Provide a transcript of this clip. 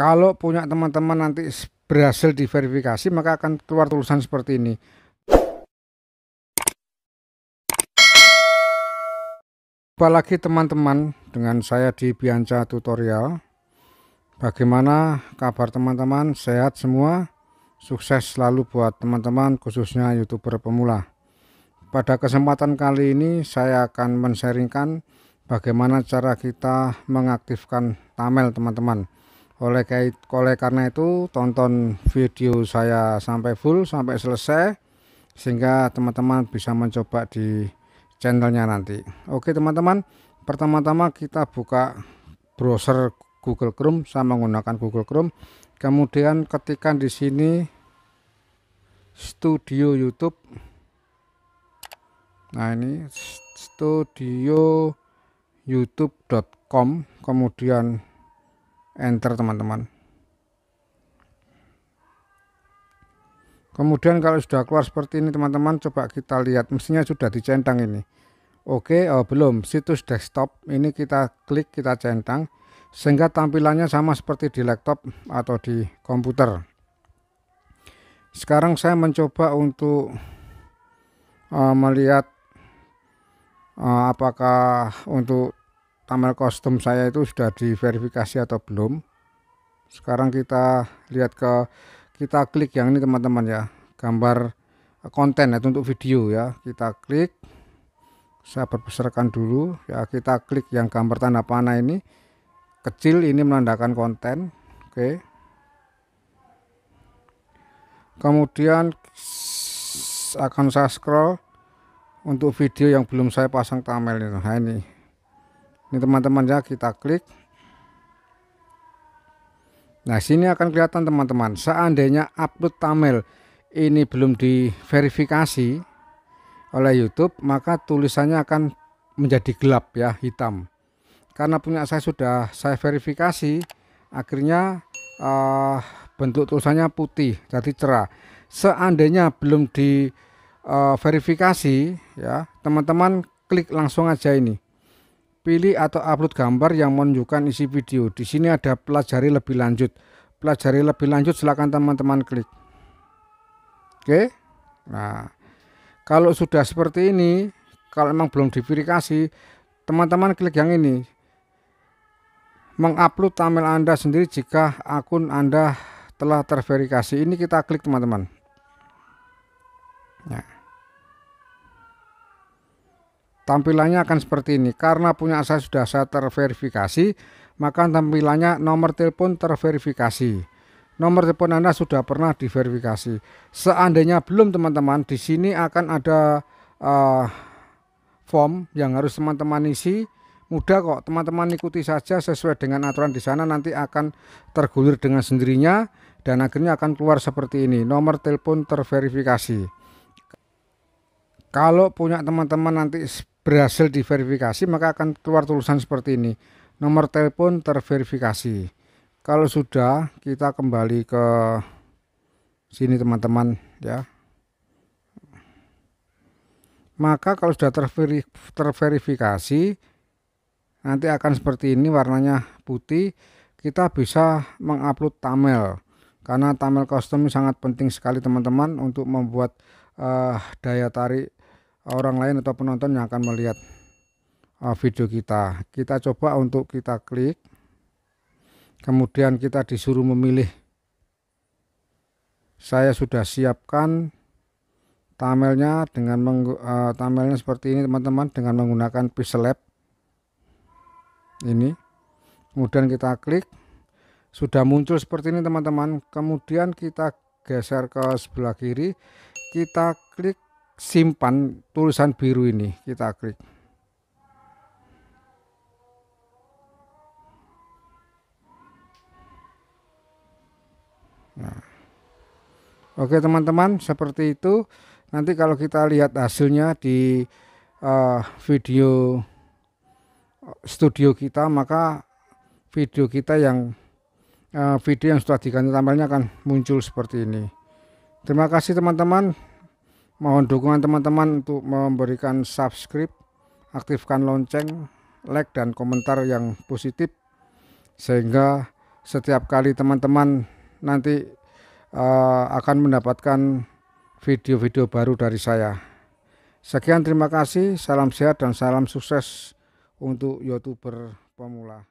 Kalau punya teman-teman nanti berhasil diverifikasi maka akan keluar tulisan seperti ini. Jumpa lagi teman-teman dengan saya di Bianca Tutorial. Bagaimana kabar teman-teman? Sehat semua? Sukses selalu buat teman-teman khususnya YouTuber pemula. Pada kesempatan kali ini saya akan menseringkan bagaimana cara kita mengaktifkan Tamel teman-teman oleh, oleh karena itu tonton video saya sampai full sampai selesai sehingga teman-teman bisa mencoba di channelnya nanti oke teman-teman pertama-tama kita buka browser Google Chrome saya menggunakan Google Chrome kemudian ketikan di sini studio YouTube nah ini studio youtube.com kemudian enter teman-teman kemudian kalau sudah keluar seperti ini teman-teman coba kita lihat mestinya sudah dicentang ini oke oh, belum situs desktop ini kita klik kita centang sehingga tampilannya sama seperti di laptop atau di komputer sekarang saya mencoba untuk uh, melihat uh, apakah untuk thumbnail kostum saya itu sudah diverifikasi atau belum sekarang kita lihat ke kita klik yang ini teman-teman ya gambar konten ya, itu untuk video ya kita klik saya perbesarkan dulu ya kita klik yang gambar tanda panah ini kecil ini menandakan konten oke okay. kemudian akan saya scroll untuk video yang belum saya pasang thumbnail ini. nah ini ini teman-teman ya kita klik nah sini akan kelihatan teman-teman seandainya upload thumbnail ini belum diverifikasi oleh YouTube maka tulisannya akan menjadi gelap ya hitam karena punya saya sudah saya verifikasi akhirnya uh, bentuk tulisannya putih jadi cerah seandainya belum diverifikasi eh, uh, ya teman-teman klik langsung aja ini Pilih atau upload gambar yang menunjukkan isi video. Di sini ada pelajari lebih lanjut. Pelajari lebih lanjut silakan teman-teman klik. Oke. Nah, kalau sudah seperti ini, kalau memang belum diverifikasi, teman-teman klik yang ini. Mengupload thumbnail Anda sendiri jika akun Anda telah terverifikasi. Ini kita klik teman-teman. Nah. -teman. Ya. Tampilannya akan seperti ini. Karena punya saya sudah saya terverifikasi, maka tampilannya nomor telepon terverifikasi. Nomor telepon Anda sudah pernah diverifikasi. Seandainya belum teman-teman, di sini akan ada uh, form yang harus teman-teman isi. Mudah kok, teman-teman ikuti saja sesuai dengan aturan di sana nanti akan tergulir dengan sendirinya dan akhirnya akan keluar seperti ini, nomor telepon terverifikasi. Kalau punya teman-teman nanti berhasil diverifikasi maka akan keluar tulisan seperti ini nomor telepon terverifikasi kalau sudah kita kembali ke sini teman-teman ya maka kalau sudah terveri, terverifikasi nanti akan seperti ini warnanya putih kita bisa mengupload thumbnail karena thumbnail custom sangat penting sekali teman-teman untuk membuat uh, daya tarik orang lain atau penonton yang akan melihat uh, video kita. Kita coba untuk kita klik. Kemudian kita disuruh memilih. Saya sudah siapkan tamelnya dengan meng, uh, tamelnya seperti ini teman-teman dengan menggunakan pixel lab ini kemudian kita klik sudah muncul seperti ini teman-teman kemudian kita geser ke sebelah kiri kita klik simpan tulisan biru ini kita klik nah. oke teman-teman seperti itu nanti kalau kita lihat hasilnya di uh, video studio kita maka video kita yang uh, video yang sudah diganti tampilnya akan muncul seperti ini terima kasih teman-teman Mohon dukungan teman-teman untuk memberikan subscribe, aktifkan lonceng, like dan komentar yang positif sehingga setiap kali teman-teman nanti uh, akan mendapatkan video-video baru dari saya. Sekian terima kasih, salam sehat dan salam sukses untuk youtuber pemula.